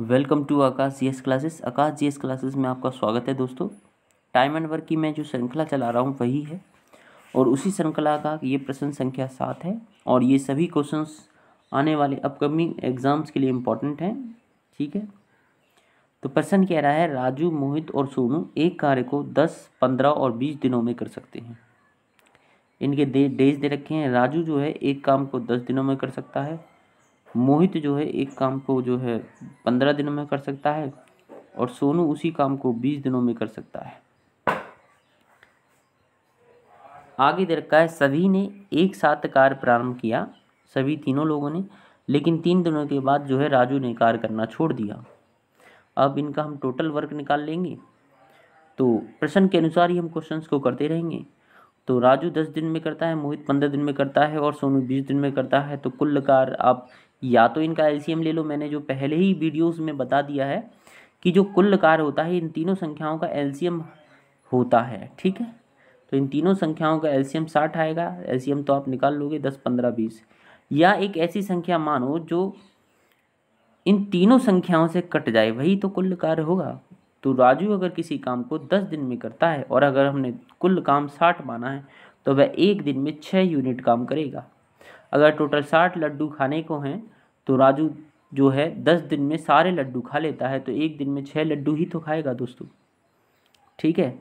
welcome to Akash G S classes Akash G S classes में आपका स्वागत है दोस्तों टाइम एंड वर्क की मैं जो श्रृंखला चला रहा हूँ वही है और उसी श्रृंखला का ये प्रश्न संख्या सात है और ये सभी क्वेश्चंस आने वाले अपकमिंग एग्ज़ाम्स के लिए इम्पोर्टेंट हैं ठीक है तो प्रश्न कह रहा है राजू मोहित और सोनू एक कार्य को दस पंद्रह और बीस दिनों में कर सकते हैं इनके डेज दे, दे रखे हैं राजू जो है एक काम को दस दिनों में कर सकता है मोहित जो है एक काम को जो है पंद्रह दिनों में कर सकता है और सोनू उसी काम को बीस दिनों में कर सकता है आगे दे रखा है सभी ने एक साथ कार्य प्रारंभ किया सभी तीनों लोगों ने लेकिन तीन दिनों के बाद जो है राजू ने कार्य करना छोड़ दिया अब इनका हम टोटल वर्क निकाल लेंगे तो प्रश्न के अनुसार ही हम क्वेश्चंस को करते रहेंगे तो राजू दस दिन में करता है मोहित पंद्रह दिन में करता है और सोनू बीस दिन में करता है तो कुल कार आप या तो इनका एलसीएम ले लो मैंने जो पहले ही वीडियोस में बता दिया है कि जो कुल कार होता है इन तीनों संख्याओं का एलसीएम होता है ठीक है तो इन तीनों संख्याओं का एलसीएम साठ आएगा एलसीएम तो आप निकाल लोगे दस पंद्रह बीस या एक ऐसी संख्या मानो जो इन तीनों संख्याओं से कट जाए वही तो कुल कार होगा तो राजू अगर किसी काम को दस दिन में करता है और अगर हमने कुल काम साठ माना है तो वह एक दिन में छः यूनिट काम करेगा अगर टोटल साठ लड्डू खाने को हैं तो राजू जो है दस दिन में सारे लड्डू खा लेता है तो एक दिन में छः लड्डू ही तो खाएगा दोस्तों ठीक है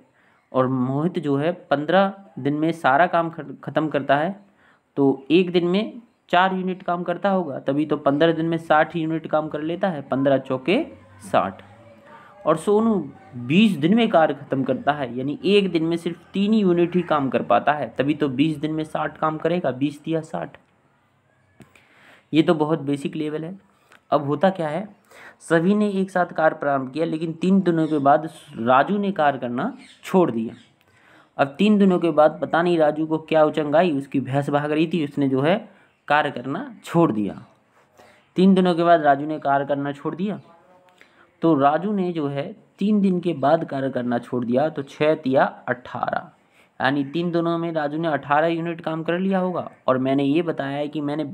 और मोहित जो है पंद्रह दिन में सारा काम ख़त्म करता है तो एक दिन में चार यूनिट काम करता होगा तभी तो पंद्रह दिन में साठ यूनिट काम कर लेता है पंद्रह चौके साठ और सोनू 20 दिन में कार्य ख़त्म करता है यानी एक दिन में सिर्फ तीन ही यूनिट ही काम कर पाता है तभी तो 20 दिन में 60 काम करेगा 20 दिया 60 ये तो बहुत बेसिक लेवल है अब होता क्या है सभी ने एक साथ कार्य प्रारंभ किया लेकिन तीन दिनों के बाद राजू ने कार्य करना छोड़ दिया अब तीन दिनों के बाद पता नहीं राजू को क्या उचंग आई उसकी भैंस भाग रही थी उसने जो है कार्य करना छोड़ दिया तीन दिनों के बाद राजू ने कार्य करना छोड़ दिया तो राजू ने जो है तीन दिन के बाद कार्य करना छोड़ दिया तो छः दिया अट्ठारह यानी तीन दिनों में राजू ने अट्ठारह यूनिट काम कर लिया होगा और मैंने ये बताया है कि मैंने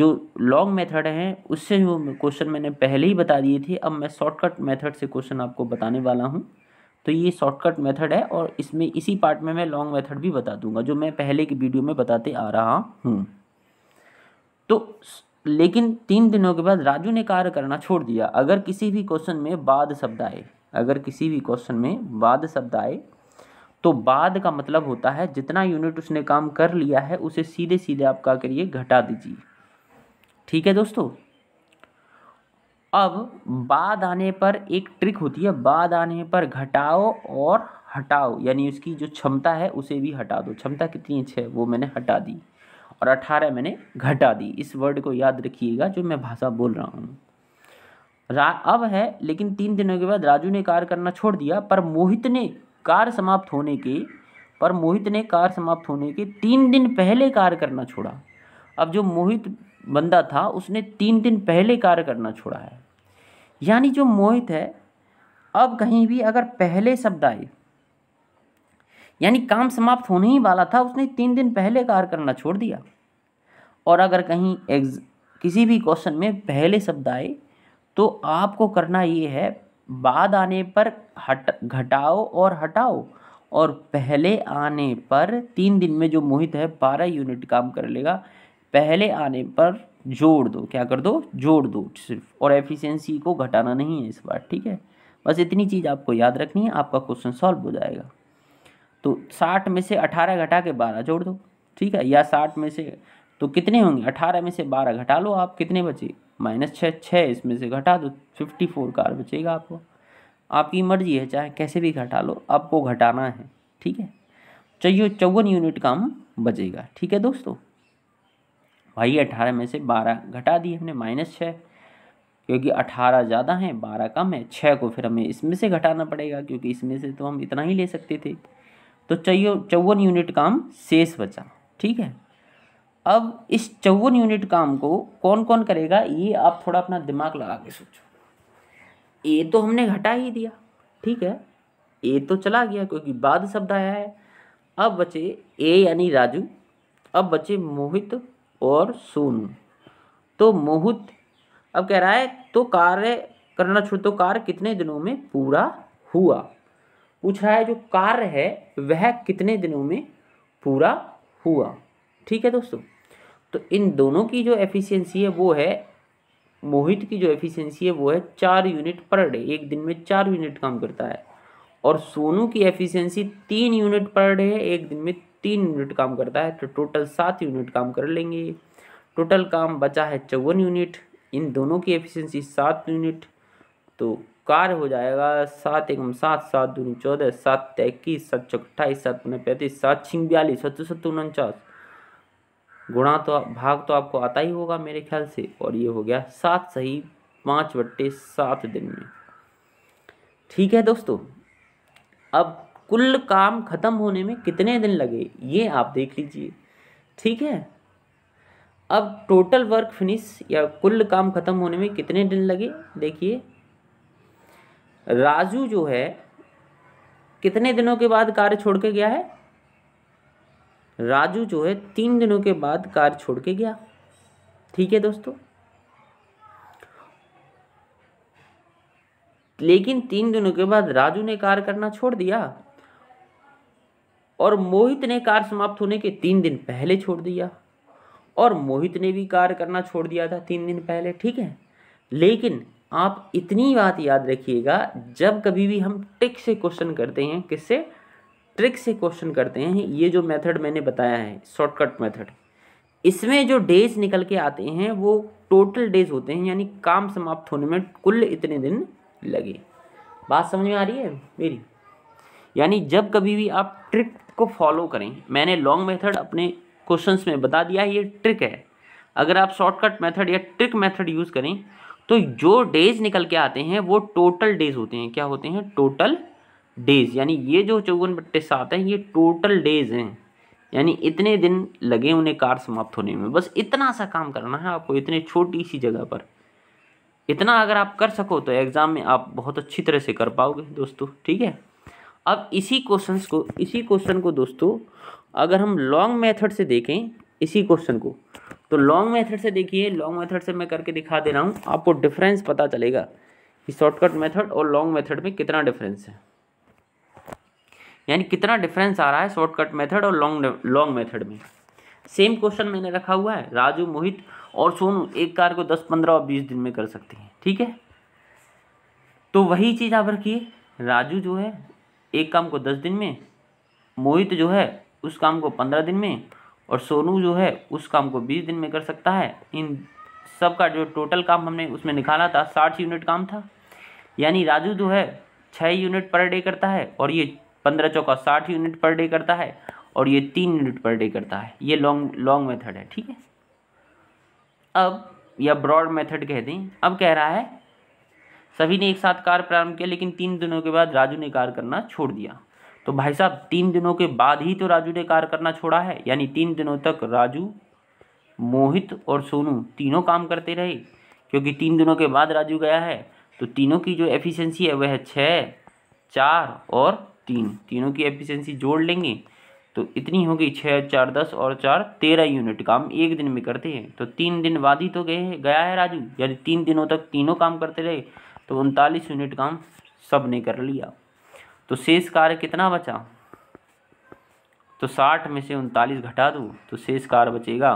जो लॉन्ग मेथड है उससे जो क्वेश्चन मैंने पहले ही बता दिए थे अब मैं शॉर्टकट मेथड से क्वेश्चन आपको बताने वाला हूँ तो ये शॉर्टकट मेथड है और इसमें इसी पार्ट में मैं लॉन्ग मेथड भी बता दूंगा जो मैं पहले की वीडियो में बताते आ रहा हूँ तो लेकिन तीन दिनों के बाद राजू ने कार्य करना छोड़ दिया अगर किसी भी क्वेश्चन में बाद शब्द आए अगर किसी भी क्वेश्चन में बाद शब्द आए तो बाद का मतलब होता है जितना यूनिट उसने काम कर लिया है उसे सीधे सीधे आप क्या करिए घटा दीजिए ठीक है दोस्तों अब बाद आने पर एक ट्रिक होती है बाद आने पर घटाओ और हटाओ यानी उसकी जो क्षमता है उसे भी हटा दो क्षमता कितनी है वो मैंने हटा दी और अठारह मैंने घटा दी इस वर्ड को याद रखिएगा जो मैं भाषा बोल रहा हूँ अब है लेकिन तीन दिनों के बाद राजू ने कार्य करना छोड़ दिया पर मोहित ने कार्य समाप्त होने के पर मोहित ने कार्य समाप्त होने के तीन दिन पहले कार्य करना छोड़ा अब जो मोहित बंदा था उसने तीन दिन पहले कार्य करना छोड़ा है यानी जो मोहित है अब कहीं भी अगर पहले शब्द आए यानी काम समाप्त होने ही वाला था उसने तीन दिन पहले कार्य करना छोड़ दिया और अगर कहीं एग्ज किसी भी क्वेश्चन में पहले शब्द आए तो आपको करना ये है बाद आने पर हट घटाओ और हटाओ और पहले आने पर तीन दिन में जो मोहित है बारह यूनिट काम कर लेगा पहले आने पर जोड़ दो क्या कर दो जोड़ दो सिर्फ और एफिशिएंसी को घटाना नहीं है इस बार ठीक है बस इतनी चीज़ आपको याद रखनी है आपका क्वेश्चन सॉल्व हो जाएगा तो साठ में से अठारह घटा के बारह जोड़ दो ठीक है या साठ में से तो कितने होंगे अठारह में से बारह घटा लो आप कितने बचे माइनस छः छः इसमें से घटा दो फिफ्टी फोर का बचेगा आपको आपकी मर्जी है चाहे कैसे भी घटा लो आपको घटाना है ठीक है चाहिए चौवन यूनिट काम बचेगा ठीक है दोस्तों भाई अठारह में से बारह घटा दिए हमने माइनस छः क्योंकि अठारह ज़्यादा हैं बारह कम है छः को फिर हमें इसमें से घटाना पड़ेगा क्योंकि इसमें से तो हम इतना ही ले सकते थे तो चाहिए चौवन यूनिट काम शेष बचा ठीक है अब इस चौवन यूनिट काम को कौन कौन करेगा ये आप थोड़ा अपना दिमाग लगा के सोचो ए तो हमने घटा ही दिया ठीक है ए तो चला गया क्योंकि बाद शब्द आया है अब बचे ए यानी राजू अब बचे मोहित और सोनू तो मोहित अब कह रहा है तो कार्य करना छोड़ तो कार्य कितने दिनों में पूरा हुआ पूछ रहा है जो कार्य है वह कितने दिनों में पूरा हुआ ठीक है दोस्तों तो इन दोनों की जो एफिशिएंसी है वो है मोहित की जो एफिशिएंसी है वो है चार यूनिट पर डे एक दिन में चार यूनिट काम करता है और सोनू की एफिशिएंसी तीन यूनिट पर डे है एक दिन में तीन यूनिट काम करता है तो टोटल सात यूनिट काम कर लेंगे टोटल काम बचा है चौवन यूनिट इन दोनों की एफिशिएंसी सात यूनिट तो कार्य हो जाएगा सात एकम सात सात दूनी चौदह सात इक्कीस सात चौ अट्ठाईस सात उन्हें पैंतीस सात छिंग बयालीस सत्तर सत्तर उनचास गुणा तो भाग तो आपको आता ही होगा मेरे ख्याल से और ये हो गया सात सही पाँच बट्टे सात दिन में ठीक है दोस्तों अब कुल काम ख़त्म होने में कितने दिन लगे ये आप देख लीजिए ठीक है अब टोटल वर्क फिनिश या कुल काम ख़त्म होने में कितने दिन लगे देखिए राजू जो है कितने दिनों के बाद कार्य छोड़ के गया है राजू जो है तीन दिनों के बाद कार छोड़ के गया ठीक है दोस्तों लेकिन तीन दिनों के बाद राजू ने कार करना छोड़ दिया और मोहित ने कार समाप्त होने के तीन दिन पहले छोड़ दिया और मोहित ने भी कार करना छोड़ दिया था तीन दिन पहले ठीक है लेकिन आप इतनी बात याद रखिएगा जब कभी भी हम टिक से क्वेश्चन करते हैं किससे ट्रिक से क्वेश्चन करते हैं ये जो मेथड मैंने बताया है शॉर्टकट मेथड इसमें जो डेज निकल के आते हैं वो टोटल डेज होते हैं यानी काम समाप्त होने में कुल इतने दिन लगे बात समझ में आ रही है मेरी यानी जब कभी भी आप ट्रिक को फॉलो करें मैंने लॉन्ग मेथड अपने क्वेश्चंस में बता दिया ये ट्रिक है अगर आप शॉर्टकट मेथड या ट्रिक मेथड यूज़ करें तो जो डेज निकल के आते हैं वो टोटल डेज होते हैं क्या होते हैं टोटल डेज यानी ये जो चौवन बट्टे सात हैं ये टोटल डेज हैं यानी इतने दिन लगे उन्हें कार समाप्त होने में बस इतना सा काम करना है आपको इतने छोटी सी जगह पर इतना अगर आप कर सको तो एग्ज़ाम में आप बहुत अच्छी तरह से कर पाओगे दोस्तों ठीक है अब इसी क्वेश्चन को इसी क्वेश्चन को दोस्तों अगर हम लॉन्ग मेथड से देखें इसी क्वेश्चन को तो लॉन्ग मेथड से देखिए लॉन्ग मेथड से मैं करके दिखा दे रहा हूँ आपको डिफरेंस पता चलेगा कि शॉर्टकट मेथड और लॉन्ग मेथड में कितना डिफरेंस है यानी कितना डिफरेंस आ रहा है शॉर्टकट मेथड और लॉन्ग लॉन्ग मेथड में सेम क्वेश्चन मैंने रखा हुआ है राजू मोहित और सोनू एक कार को दस पंद्रह और बीस दिन में कर सकते हैं ठीक है तो वही चीज़ आप रखिए राजू जो है एक काम को दस दिन में मोहित जो है उस काम को पंद्रह दिन में और सोनू जो है उस काम को बीस दिन में कर सकता है इन सब का जो टोटल काम हमने उसमें निकाला था साठ यूनिट काम था यानी राजू जो है छः यूनिट पर डे करता है और ये पंद्रह चौका साठ यूनिट पर डे करता है और ये तीन यूनिट पर डे करता है ये लॉन्ग लॉन्ग मेथड है ठीक है अब या ब्रॉड मेथड कह दें अब कह रहा है सभी ने एक साथ कार्य प्रारंभ किया लेकिन तीन दिनों के बाद राजू ने कार्य करना छोड़ दिया तो भाई साहब तीन दिनों के बाद ही तो राजू ने कार्य करना छोड़ा है यानी तीन दिनों तक राजू मोहित और सोनू तीनों काम करते रहे क्योंकि तीन दिनों के बाद राजू गया है तो तीनों की जो एफिशिएंसी है वह छः चार और तीन तीनों की एफिशिएंसी जोड़ लेंगे तो इतनी होगी छः चार दस और चार तेरह यूनिट काम एक दिन में करते हैं तो तीन दिन बाद ही तो गए गया है राजू यदि तीन दिनों तक तीनों काम करते रहे तो उनतालीस यूनिट काम सब ने कर लिया तो शेष कार्य कितना बचा तो साठ में से उनतालीस घटा दो तो शेष कार्य बचेगा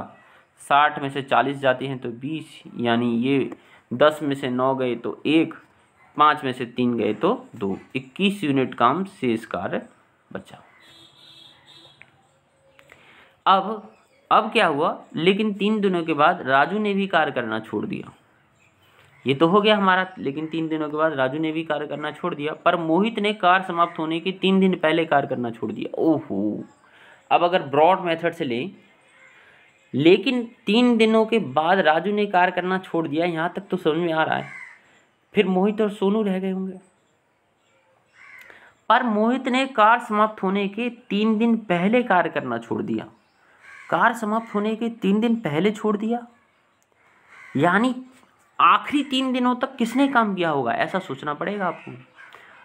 साठ में से चालीस जाते हैं तो बीस यानी ये दस में से नौ गए तो एक पाँच में से तीन गए तो दो इक्कीस यूनिट काम शेष कार्य बचा अब अब क्या हुआ लेकिन तीन दिनों के बाद राजू ने भी कार्य करना छोड़ दिया ये तो हो गया हमारा लेकिन तीन दिनों के बाद राजू ने भी कार्य करना छोड़ दिया पर मोहित ने कार समाप्त होने के तीन दिन पहले कार्य करना छोड़ दिया ओहो अब अगर ब्रॉड मेथड से लें लेकिन तीन दिनों के बाद राजू ने कार्य करना छोड़ दिया यहाँ तक तो समझ में आ रहा है फिर मोहित और सोनू रह गए होंगे पर मोहित ने कार समाप्त होने के तीन दिन पहले कार्य करना छोड़ दिया कार समाप्त होने के तीन दिन पहले छोड़ दिया यानी आखिरी तीन दिनों तक किसने काम किया होगा ऐसा सोचना पड़ेगा आपको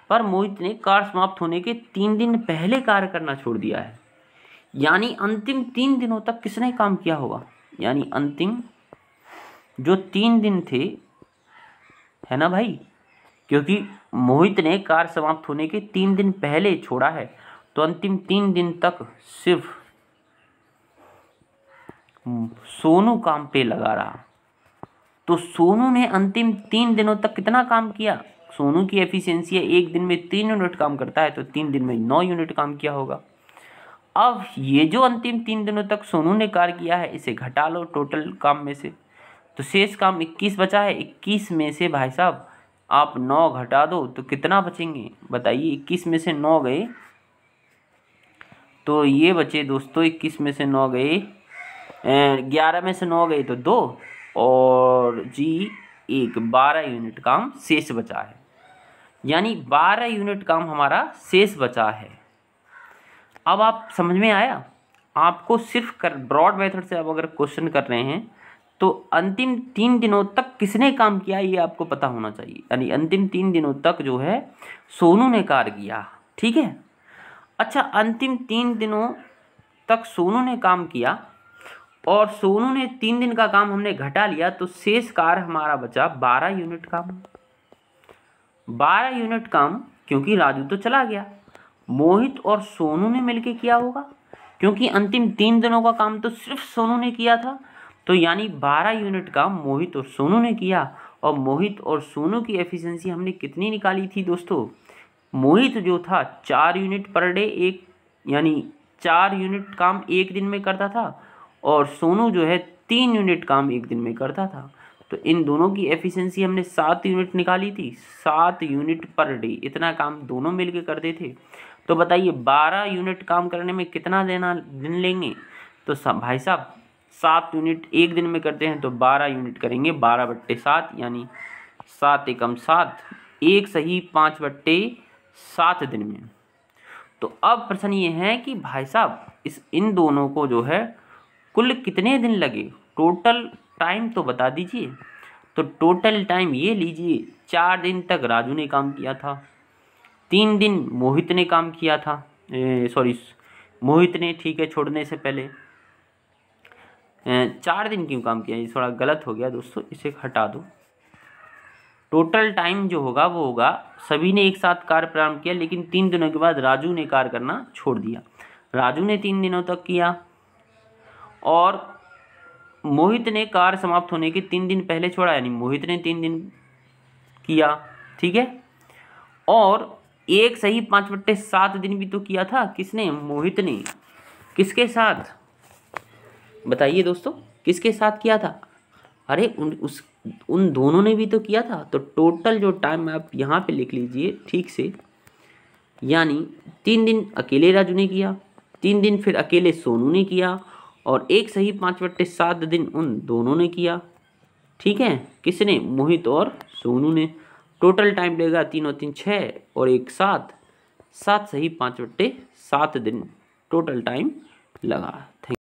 पर मोहित ने कार समाप्त होने के तीन दिन पहले कार्य करना छोड़ दिया है यानी अंतिम तीन दिनों तक किसने काम किया होगा यानी अंतिम जो तीन दिन थे है ना भाई क्योंकि मोहित ने कार समाप्त होने के तीन दिन पहले छोड़ा है तो अंतिम तीन दिन तक सिर्फ सोनू काम पे लगा रहा तो सोनू ने अंतिम तीन दिनों तक कितना काम किया सोनू की एफिशिएंसी है एक दिन में तीन यूनिट काम करता है तो तीन दिन में नौ यूनिट काम किया होगा अब ये जो अंतिम तीन दिनों तक सोनू ने कार किया है इसे घटा लो टोटल काम में से तो शेष काम इक्कीस बचा है इक्कीस में से भाई साहब आप नौ घटा दो तो कितना बचेंगे बताइए इक्कीस में से नौ गए तो ये बचे दोस्तों इक्कीस में से नौ गए ग्यारह में से नौ गए तो दो और जी एक बारह यूनिट काम शेष बचा है यानी बारह यूनिट काम हमारा शेष बचा है अब आप समझ में आया आपको सिर्फ कर ब्रॉड मेथड से अब अगर क्वेश्चन कर रहे हैं तो अंतिम तीन दिनों तक किसने काम किया ये आपको पता होना चाहिए यानी अंतिम तीन दिनों तक जो है सोनू ने कार्य किया ठीक है अच्छा अंतिम तीन दिनों तक सोनू ने काम किया और सोनू ने तीन दिन का काम हमने घटा लिया तो शेष कार हमारा बचा बारह यूनिट काम बारह यूनिट काम क्योंकि राजू तो चला गया मोहित और सोनू ने मिलके किया होगा क्योंकि अंतिम तीन दिनों का काम तो सिर्फ सोनू ने किया था तो यानी 12 यूनिट काम मोहित और सोनू ने किया और मोहित और सोनू की एफिशिएंसी हमने कितनी निकाली थी दोस्तों मोहित जो था चार यूनिट पर डे एक यानी चार यूनिट काम एक दिन में करता था और सोनू जो है तीन यूनिट काम एक दिन में करता था तो इन दोनों की एफिशिएंसी हमने सात यूनिट निकाली थी सात यूनिट पर डे इतना काम दोनों के करते थे तो बताइए बारह यूनिट काम करने में कितना देना दिन लेंगे तो भाई साहब सात यूनिट एक दिन में करते हैं तो बारह यूनिट करेंगे बारह बट्टे सात यानी सात एकम सात एक सही पाँच बट्टे सात दिन में तो अब प्रश्न ये है कि भाई साहब इस इन दोनों को जो है कुल कितने दिन लगे टोटल टाइम तो बता दीजिए तो टोटल टाइम ये लीजिए चार दिन तक राजू ने काम किया था तीन दिन मोहित ने काम किया था सॉरी मोहित ने ठीक है छोड़ने से पहले चार दिन क्यों काम किया ये थोड़ा गलत हो गया दोस्तों इसे हटा दो टोटल टाइम जो होगा वो होगा सभी ने एक साथ कार्य प्रारंभ किया लेकिन तीन दिनों के बाद राजू ने कार्य करना छोड़ दिया राजू ने तीन दिनों तक किया और मोहित ने कार समाप्त होने के तीन दिन पहले छोड़ा यानी मोहित ने तीन दिन किया ठीक है और एक सही पाँच बट्टे सात दिन भी तो किया था किसने मोहित ने किसके साथ बताइए दोस्तों किसके साथ किया था अरे उन उस उन दोनों ने भी तो किया था तो टोटल जो टाइम आप यहाँ पे लिख लीजिए ठीक से यानी तीन दिन अकेले राजू ने किया तीन दिन फिर अकेले सोनू ने किया और एक सही पाँच बट्टे सात दिन उन दोनों ने किया ठीक है किसने मोहित और सोनू ने टोटल टाइम लेगा तीन और तीन छः और एक सात सात सही पाँच बट्टे सात दिन टोटल टाइम लगा थैंक